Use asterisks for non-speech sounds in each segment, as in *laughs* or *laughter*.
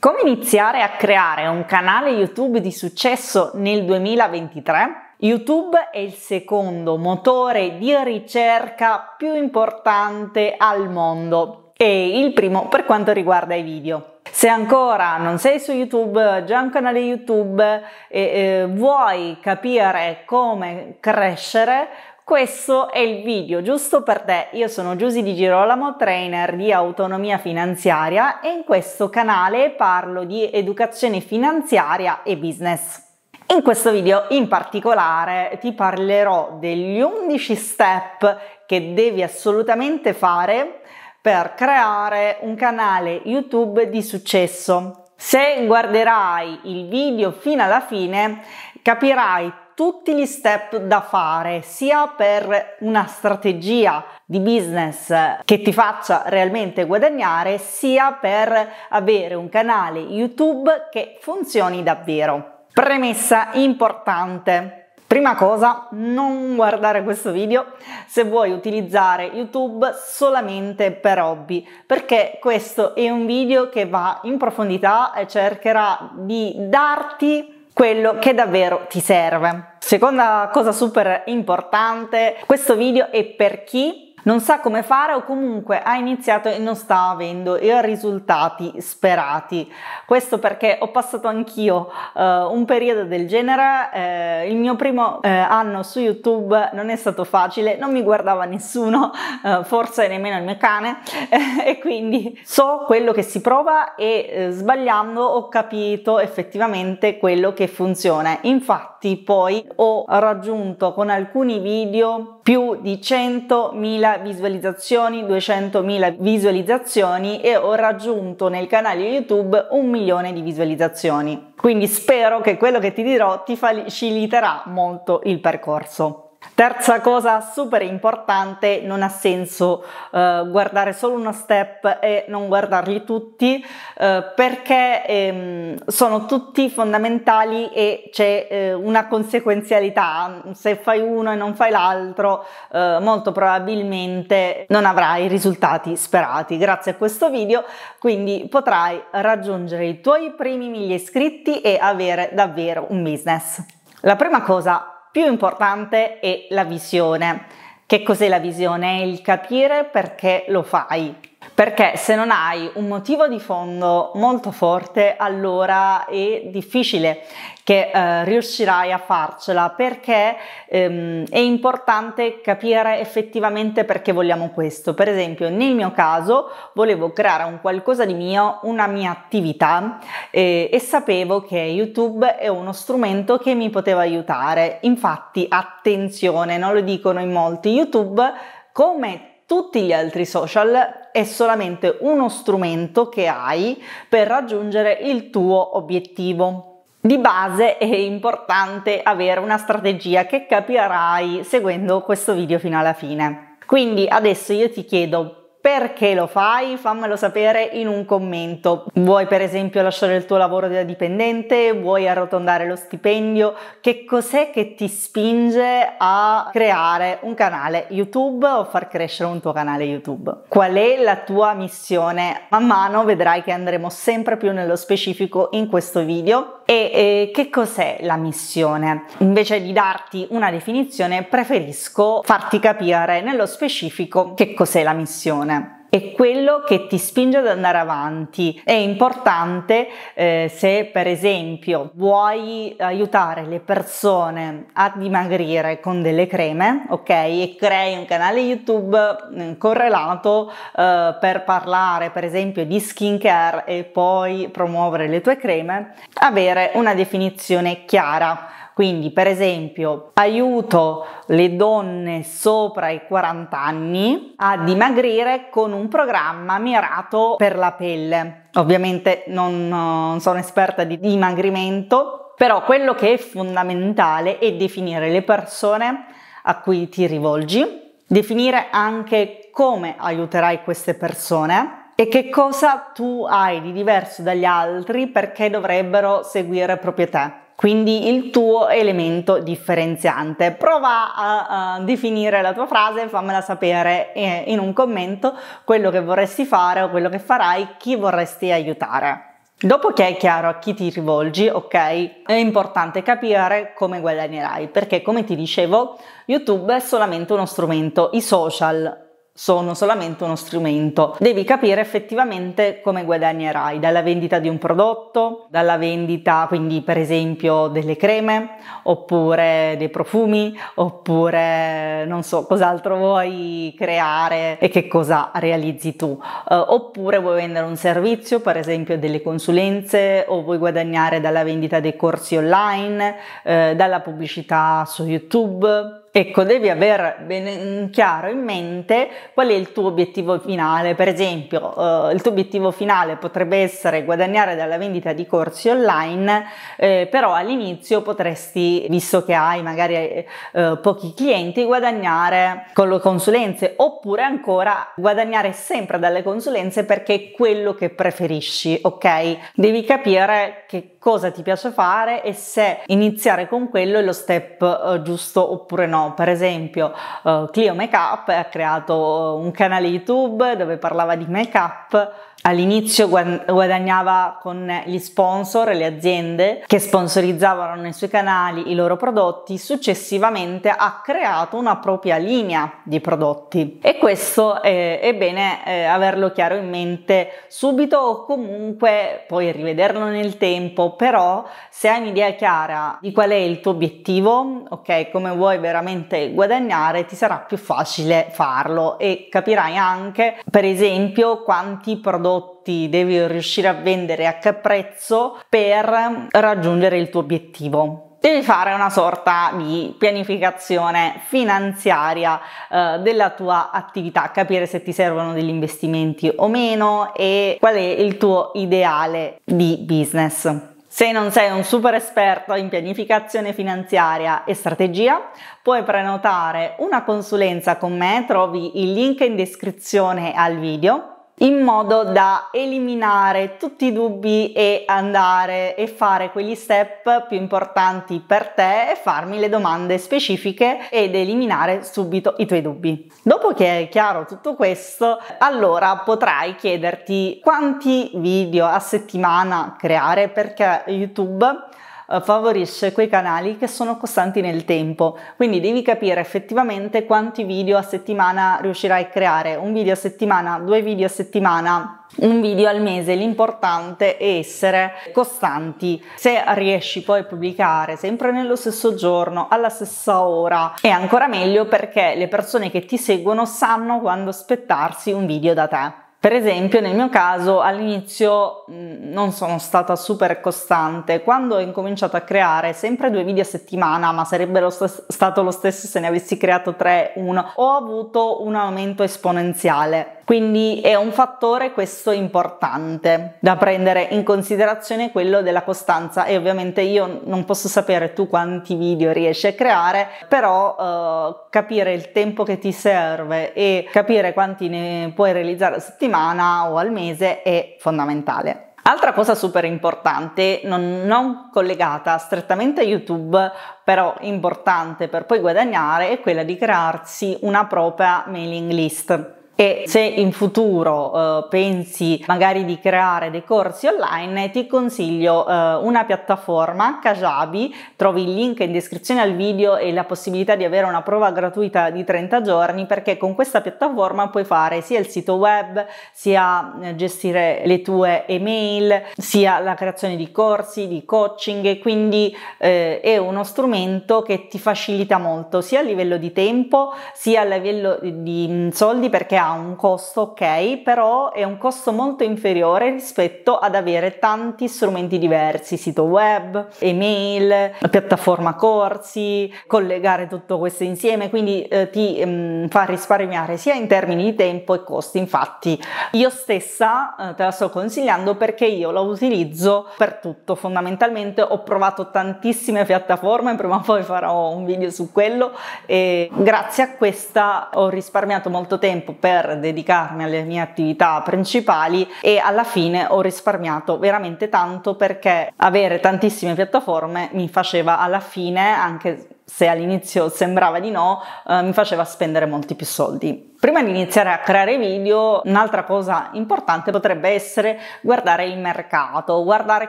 Come iniziare a creare un canale YouTube di successo nel 2023? YouTube è il secondo motore di ricerca più importante al mondo e il primo per quanto riguarda i video. Se ancora non sei su YouTube, già un canale YouTube e eh, vuoi capire come crescere, questo è il video giusto per te. Io sono Giusy Di Girolamo, trainer di autonomia finanziaria e in questo canale parlo di educazione finanziaria e business. In questo video in particolare ti parlerò degli 11 step che devi assolutamente fare per creare un canale YouTube di successo. Se guarderai il video fino alla fine capirai tutti gli step da fare, sia per una strategia di business che ti faccia realmente guadagnare, sia per avere un canale YouTube che funzioni davvero. Premessa importante. Prima cosa, non guardare questo video se vuoi utilizzare YouTube solamente per hobby, perché questo è un video che va in profondità e cercherà di darti quello che davvero ti serve. Seconda cosa super importante, questo video è per chi non sa come fare o comunque ha iniziato e non sta avendo i risultati sperati. Questo perché ho passato anch'io eh, un periodo del genere, eh, il mio primo eh, anno su YouTube non è stato facile, non mi guardava nessuno, eh, forse nemmeno il mio cane *laughs* e quindi so quello che si prova e eh, sbagliando ho capito effettivamente quello che funziona. Infatti poi ho raggiunto con alcuni video più di 100.000 visualizzazioni, 200.000 visualizzazioni e ho raggiunto nel canale YouTube un milione di visualizzazioni. Quindi spero che quello che ti dirò ti faciliterà molto il percorso. Terza cosa super importante, non ha senso eh, guardare solo uno step e non guardarli tutti eh, perché ehm, sono tutti fondamentali e c'è eh, una conseguenzialità, se fai uno e non fai l'altro eh, molto probabilmente non avrai i risultati sperati. Grazie a questo video quindi potrai raggiungere i tuoi primi mille iscritti e avere davvero un business. La prima cosa più importante è la visione. Che cos'è la visione? È il capire perché lo fai perché se non hai un motivo di fondo molto forte allora è difficile che eh, riuscirai a farcela perché ehm, è importante capire effettivamente perché vogliamo questo. Per esempio nel mio caso volevo creare un qualcosa di mio, una mia attività eh, e sapevo che YouTube è uno strumento che mi poteva aiutare. Infatti attenzione, non lo dicono in molti, YouTube come tutti gli altri social è solamente uno strumento che hai per raggiungere il tuo obiettivo. Di base è importante avere una strategia che capirai seguendo questo video fino alla fine. Quindi adesso io ti chiedo perché lo fai? Fammelo sapere in un commento. Vuoi per esempio lasciare il tuo lavoro da dipendente? Vuoi arrotondare lo stipendio? Che cos'è che ti spinge a creare un canale YouTube o far crescere un tuo canale YouTube? Qual è la tua missione? Man mano vedrai che andremo sempre più nello specifico in questo video. E, e che cos'è la missione? Invece di darti una definizione, preferisco farti capire nello specifico che cos'è la missione passione è quello che ti spinge ad andare avanti. È importante eh, se per esempio vuoi aiutare le persone a dimagrire con delle creme, ok? E crei un canale YouTube mm, correlato eh, per parlare per esempio di skincare e poi promuovere le tue creme, avere una definizione chiara quindi, per esempio, aiuto le donne sopra i 40 anni a dimagrire con un programma mirato per la pelle. Ovviamente non, non sono esperta di dimagrimento, però quello che è fondamentale è definire le persone a cui ti rivolgi, definire anche come aiuterai queste persone e che cosa tu hai di diverso dagli altri perché dovrebbero seguire proprio te quindi il tuo elemento differenziante. Prova a, a definire la tua frase e fammela sapere eh, in un commento quello che vorresti fare o quello che farai, chi vorresti aiutare. Dopo che è chiaro a chi ti rivolgi, ok, è importante capire come guadagnerai, perché come ti dicevo, YouTube è solamente uno strumento, i social sono solamente uno strumento. Devi capire effettivamente come guadagnerai dalla vendita di un prodotto, dalla vendita quindi per esempio delle creme oppure dei profumi oppure non so cos'altro vuoi creare e che cosa realizzi tu eh, oppure vuoi vendere un servizio per esempio delle consulenze o vuoi guadagnare dalla vendita dei corsi online, eh, dalla pubblicità su YouTube Ecco, devi avere ben mm, chiaro in mente qual è il tuo obiettivo finale. Per esempio, eh, il tuo obiettivo finale potrebbe essere guadagnare dalla vendita di corsi online, eh, però all'inizio potresti, visto che hai magari eh, eh pochi clienti, guadagnare con le consulenze oppure ancora guadagnare sempre dalle consulenze perché è quello che preferisci, ok? Devi capire che cosa ti piace fare e se iniziare con quello è lo step eh, giusto oppure no. Per esempio, eh, Clio Makeup ha creato eh, un canale YouTube dove parlava di makeup. All'inizio guadagnava con gli sponsor e le aziende che sponsorizzavano nei suoi canali i loro prodotti, successivamente ha creato una propria linea di prodotti e questo è, è bene eh, averlo chiaro in mente subito o comunque poi rivederlo nel tempo però se hai un'idea chiara di qual è il tuo obiettivo, ok, come vuoi veramente guadagnare, ti sarà più facile farlo e capirai anche, per esempio, quanti prodotti devi riuscire a vendere a che prezzo per raggiungere il tuo obiettivo devi fare una sorta di pianificazione finanziaria eh, della tua attività, capire se ti servono degli investimenti o meno e qual è il tuo ideale di business. Se non sei un super esperto in pianificazione finanziaria e strategia, puoi prenotare una consulenza con me, trovi il link in descrizione al video in modo da eliminare tutti i dubbi e andare e fare quegli step più importanti per te e farmi le domande specifiche ed eliminare subito i tuoi dubbi. Dopo che è chiaro tutto questo, allora potrai chiederti quanti video a settimana creare perché YouTube eh, favorisce quei canali che sono costanti nel tempo. Quindi devi capire effettivamente quanti video a settimana riuscirai a creare, un video a settimana, due video a settimana, un video al mese. L'importante è essere costanti. Se riesci poi a pubblicare sempre nello stesso giorno, alla stessa ora, è ancora meglio perché le persone che ti seguono sanno quando aspettarsi un video da te. Per esempio, nel mio caso all'inizio mm, non sono stata super costante, quando ho incominciato a creare sempre due video a settimana, ma sarebbe lo st- stato lo stesso se ne avessi creato tre, uno, ho avuto un aumento esponenziale. Quindi è un fattore questo importante da prendere in considerazione quello della costanza e ovviamente io non posso sapere tu quanti video riesci a creare, però eh, capire il tempo che ti serve e capire quanti ne puoi realizzare a settimana settimana o al mese è fondamentale. Altra cosa super importante, non, non, collegata strettamente a YouTube, però importante per poi guadagnare, è quella di crearsi una propria mailing list. E se in futuro eh, pensi magari di creare dei corsi online, ti consiglio eh, una piattaforma, Kajabi, trovi il link in descrizione al video e la possibilità di avere una prova gratuita di 30 giorni perché con questa piattaforma puoi fare sia il sito web, sia eh, gestire le tue email, sia la creazione di corsi, di coaching e quindi eh, è uno strumento che ti facilita molto sia a livello di tempo sia a livello di mm, soldi perché ha un costo ok, però è un costo molto inferiore rispetto ad avere tanti strumenti diversi, sito web, email, piattaforma corsi, collegare tutto questo insieme, quindi eh, ti mh, mm, fa risparmiare sia in termini di tempo e costi. Infatti io stessa eh, te la sto consigliando perché io la utilizzo per tutto, fondamentalmente ho provato tantissime piattaforme, prima o poi farò un video su quello e grazie a questa ho risparmiato molto tempo per per dedicarmi alle mie attività principali e alla fine ho risparmiato veramente tanto perché avere tantissime piattaforme mi faceva alla fine anche se all'inizio sembrava di no, eh, mi faceva spendere molti più soldi. Prima di iniziare a creare video, un'altra cosa importante potrebbe essere guardare il mercato, guardare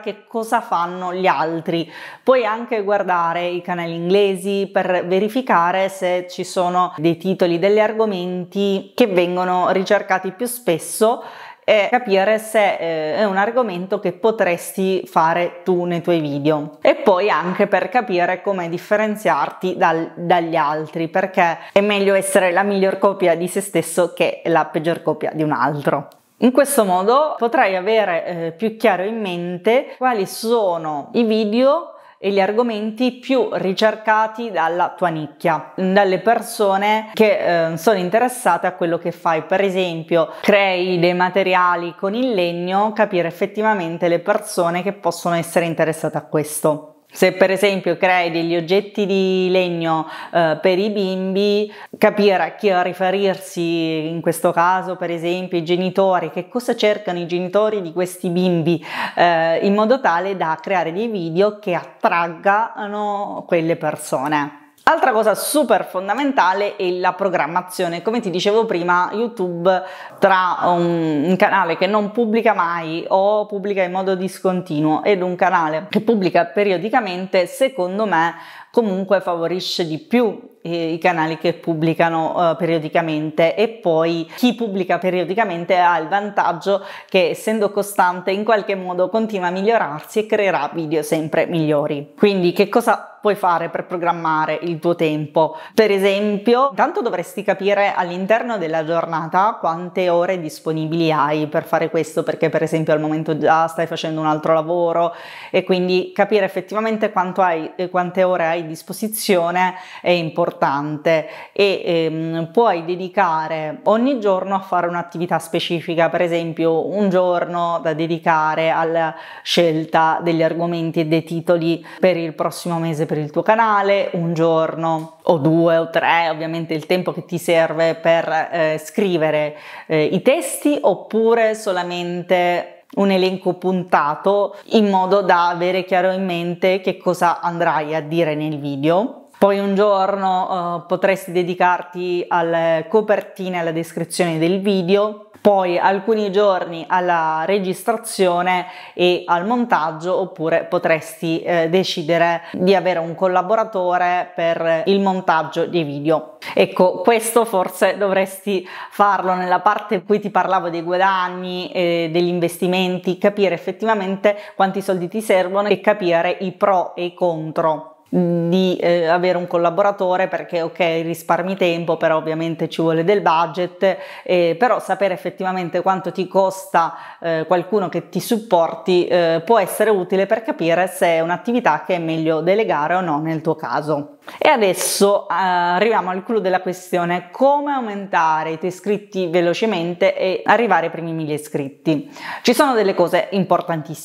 che cosa fanno gli altri, puoi anche guardare i canali inglesi per verificare se ci sono dei titoli, degli argomenti che vengono ricercati più spesso e eh, capire se eh, è un argomento che potresti fare tu nei tuoi video e poi anche per capire come differenziarti dal, dagli altri perché è meglio essere la miglior copia di se stesso che la peggior copia di un altro. In questo modo potrai avere eh, più chiaro in mente quali sono i video e gli argomenti più ricercati dalla tua nicchia, dalle persone che eh, sono interessate a quello che fai. Per esempio, crei dei materiali con il legno, capire effettivamente le persone che possono essere interessate a questo. Se per esempio crei degli oggetti di legno eh, per i bimbi, capire a chi riferirsi, in questo caso per esempio i genitori, che cosa cercano i genitori di questi bimbi, eh, in modo tale da creare dei video che attraggano quelle persone. Altra cosa super fondamentale è la programmazione. Come ti dicevo prima, YouTube tra un, un canale che non pubblica mai o pubblica in modo discontinuo ed un canale che pubblica periodicamente, secondo me comunque favorisce di più i canali che pubblicano uh, periodicamente e poi chi pubblica periodicamente ha il vantaggio che essendo costante in qualche modo continua a migliorarsi e creerà video sempre migliori. Quindi che cosa puoi fare per programmare il tuo tempo? Per esempio, tanto dovresti capire all'interno della giornata quante ore disponibili hai per fare questo perché per esempio al momento già stai facendo un altro lavoro e quindi capire effettivamente quanto hai, e quante ore hai a disposizione è importante importante e ehm, puoi dedicare ogni giorno a fare un'attività specifica, per esempio un giorno da dedicare alla scelta degli argomenti e dei titoli per il prossimo mese per il tuo canale, un giorno o due o tre, ovviamente il tempo che ti serve per eh, scrivere eh, i testi oppure solamente un elenco puntato in modo da avere chiaro in mente che cosa andrai a dire nel video poi un giorno uh, potresti dedicarti alle copertine e alla descrizione del video, poi alcuni giorni alla registrazione e al montaggio oppure potresti eh, decidere di avere un collaboratore per il montaggio dei video. Ecco, questo forse dovresti farlo nella parte in cui ti parlavo dei guadagni e degli investimenti, capire effettivamente quanti soldi ti servono e capire i pro e i contro di eh, avere un collaboratore perché ok risparmi tempo però ovviamente ci vuole del budget eh, però sapere effettivamente quanto ti costa eh, qualcuno che ti supporti eh, può essere utile per capire se è un'attività che è meglio delegare o no nel tuo caso e adesso eh, arriviamo al clou della questione come aumentare i tuoi iscritti velocemente e arrivare ai primi mille iscritti ci sono delle cose importantissime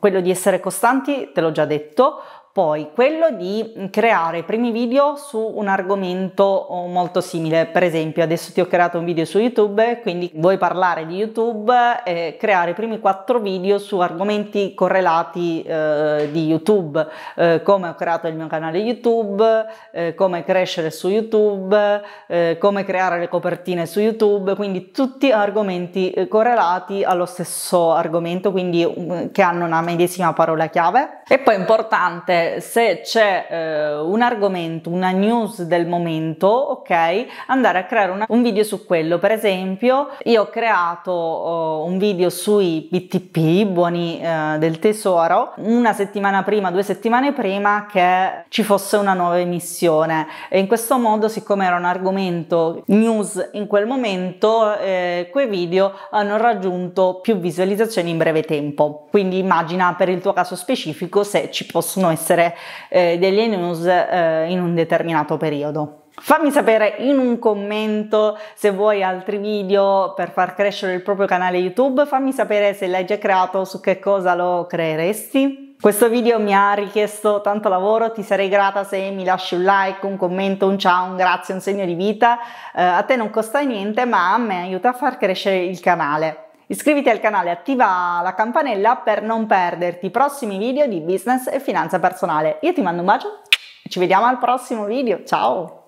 quello di essere costanti te l'ho già detto poi quello di creare i primi video su un argomento oh, molto simile. Per esempio, adesso ti ho creato un video su YouTube, quindi vuoi parlare di YouTube, eh, creare i primi quattro video su argomenti correlati eh, di YouTube, eh, come ho creato il mio canale YouTube, eh, come crescere su YouTube, eh, come creare le copertine su YouTube, quindi tutti argomenti eh, correlati allo stesso argomento, quindi mm, che hanno una medesima parola chiave. E poi è importante se c'è eh, un argomento, una news del momento, ok, andare a creare una, un video su quello. Per esempio, io ho creato oh, un video sui BTP, buoni eh, del tesoro, una settimana prima, due settimane prima che ci fosse una nuova emissione. E in questo modo, siccome era un argomento news in quel momento, eh, quei video hanno raggiunto più visualizzazioni in breve tempo. Quindi immagina per il tuo caso specifico se ci possono essere essere eh, degli news eh, in un determinato periodo. Fammi sapere in un commento se vuoi altri video per far crescere il proprio canale YouTube, fammi sapere se l'hai già creato, su che cosa lo creeresti. Questo video mi ha richiesto tanto lavoro, ti sarei grata se mi lasci un like, un commento, un ciao, un grazie, un segno di vita. Eh, a te non costa niente, ma a me aiuta a far crescere il canale. Iscriviti al canale, attiva la campanella per non perderti i prossimi video di business e finanza personale. Io ti mando un bacio e ci vediamo al prossimo video. Ciao!